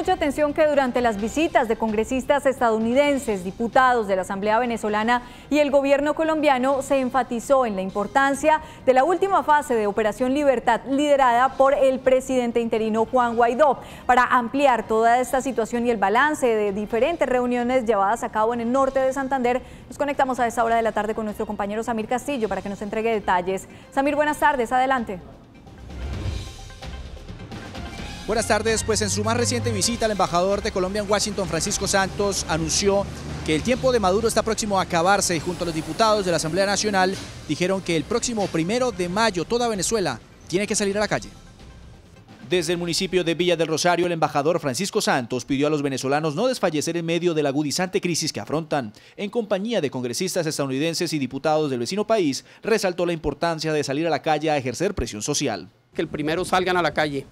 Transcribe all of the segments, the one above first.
mucha atención que durante las visitas de congresistas estadounidenses, diputados de la Asamblea Venezolana y el gobierno colombiano se enfatizó en la importancia de la última fase de Operación Libertad liderada por el presidente interino Juan Guaidó. Para ampliar toda esta situación y el balance de diferentes reuniones llevadas a cabo en el norte de Santander, nos conectamos a esta hora de la tarde con nuestro compañero Samir Castillo para que nos entregue detalles. Samir, buenas tardes, adelante. Buenas tardes, pues en su más reciente visita el embajador de Colombia en Washington, Francisco Santos, anunció que el tiempo de Maduro está próximo a acabarse y junto a los diputados de la Asamblea Nacional dijeron que el próximo primero de mayo toda Venezuela tiene que salir a la calle. Desde el municipio de Villa del Rosario, el embajador Francisco Santos pidió a los venezolanos no desfallecer en medio de la agudizante crisis que afrontan. En compañía de congresistas estadounidenses y diputados del vecino país, resaltó la importancia de salir a la calle a ejercer presión social. Que el primero salgan a la calle,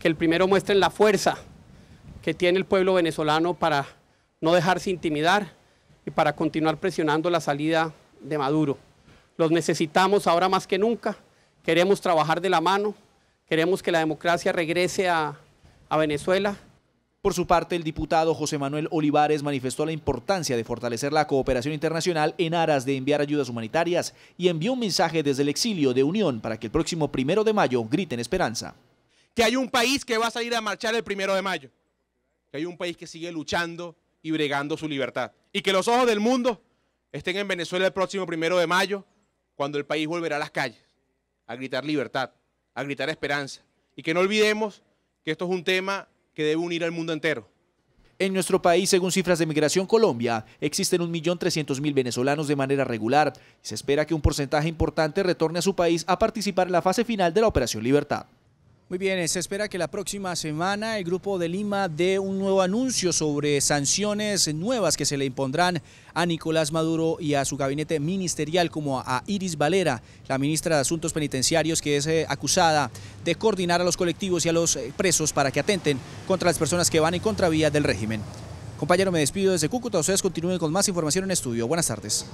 que el primero muestre la fuerza que tiene el pueblo venezolano para no dejarse intimidar y para continuar presionando la salida de Maduro. Los necesitamos ahora más que nunca, queremos trabajar de la mano, queremos que la democracia regrese a, Venezuela. Por su parte, el diputado José Manuel Olivares manifestó la importancia de fortalecer la cooperación internacional en aras de enviar ayudas humanitarias y envió un mensaje desde el exilio de Unión para que el próximo primero de mayo griten esperanza que hay un país que va a salir a marchar el primero de mayo, que hay un país que sigue luchando y bregando su libertad, y que los ojos del mundo estén en Venezuela el próximo primero de mayo, cuando el país volverá a las calles a gritar libertad, a gritar esperanza, y que no olvidemos que esto es un tema que debe unir al mundo entero. En nuestro país, según cifras de Migración Colombia, existen 1.300.000 venezolanos de manera regular. y Se espera que un porcentaje importante retorne a su país a participar en la fase final de la Operación Libertad. Muy bien, se espera que la próxima semana el Grupo de Lima dé un nuevo anuncio sobre sanciones nuevas que se le impondrán a Nicolás Maduro y a su gabinete ministerial, como a Iris Valera, la ministra de Asuntos Penitenciarios, que es eh, acusada de coordinar a los colectivos y a los eh, presos para que atenten contra las personas que van en contravía del régimen. Compañero, me despido desde Cúcuta. Ustedes continúen con más información en estudio. Buenas tardes.